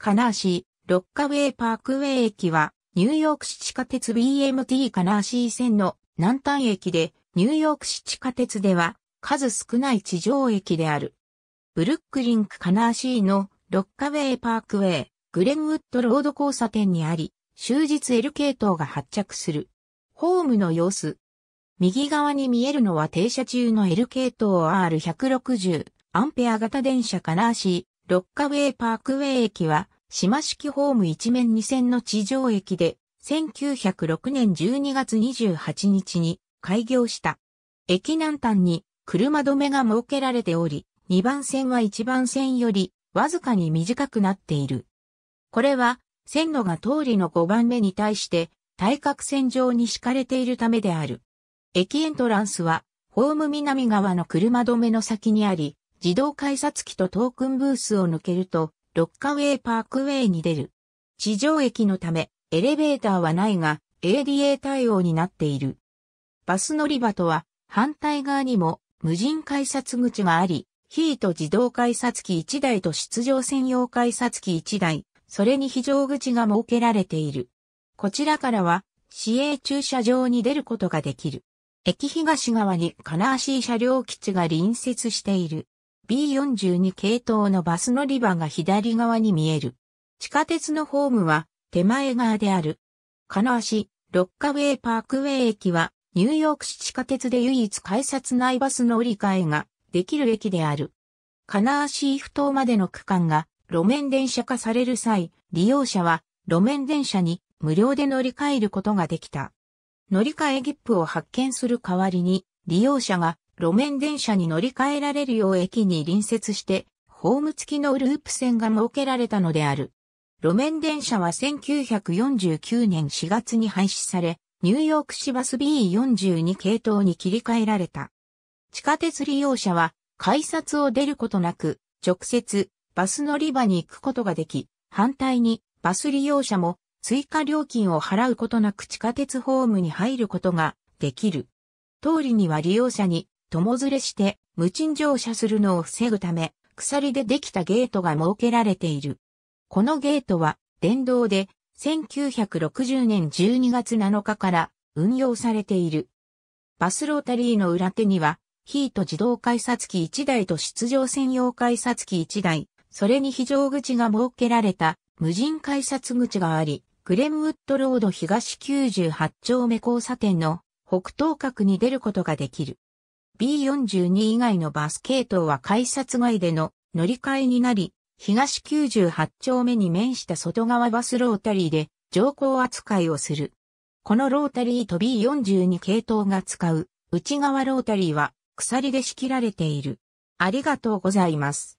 カナーシー、ロッカウェイパークウェイ駅は、ニューヨーク市地下鉄 BMT カナーシー線の南端駅で、ニューヨーク市地下鉄では、数少ない地上駅である。ブルックリンクカナーシーのロッカウェイパークウェイ、グレンウッドロード交差点にあり、終日 L 系統が発着する。ホームの様子。右側に見えるのは停車中の L 系統 R160 アンペア型電車カナーシー、ロッカウェイパークウェイ駅は島式ホーム一面二線の地上駅で、1906年12月28日に開業した。駅南端に車止めが設けられており、2番線は1番線よりわずかに短くなっている。これは線路が通りの5番目に対して対角線上に敷かれているためである。駅エントランスはホーム南側の車止めの先にあり、自動改札機とトークンブースを抜けるとロッカウェイパークウェイに出る。地上駅のため、エレベーターはないが、ADA 対応になっている。バス乗り場とは、反対側にも無人改札口があり、ヒート自動改札機1台と出場専用改札機1台、それに非常口が設けられている。こちらからは、市営駐車場に出ることができる。駅東側に金足車両基地が隣接している。B42 系統のバス乗り場が左側に見える。地下鉄のホームは手前側である。金足、ロッカウェイパークウェイ駅はニューヨーク市地下鉄で唯一改札内バスの折り替えができる駅である。金足イフ島までの区間が路面電車化される際、利用者は路面電車に無料で乗り換えることができた。乗り換え切符を発券する代わりに、利用者が路面電車に乗り換えられるよう駅に隣接して、ホーム付きのループ線が設けられたのである。路面電車は1949年4月に廃止され、ニューヨーク市バス B42 系統に切り替えられた。地下鉄利用者は改札を出ることなく、直接バス乗り場に行くことができ、反対にバス利用者も追加料金を払うことなく地下鉄ホームに入ることができる。通りには利用者に友連れして、無賃乗車するのを防ぐため、鎖でできたゲートが設けられている。このゲートは、電動で、1960年12月7日から運用されている。バスロータリーの裏手には、ヒート自動改札機1台と出場専用改札機1台、それに非常口が設けられた無人改札口があり、グレムウッドロード東98丁目交差点の北東角に出ることができる。B42 以外のバス系統は改札外での乗り換えになり、東98丁目に面した外側バスロータリーで乗降扱いをする。このロータリーと B42 系統が使う内側ロータリーは鎖で仕切られている。ありがとうございます。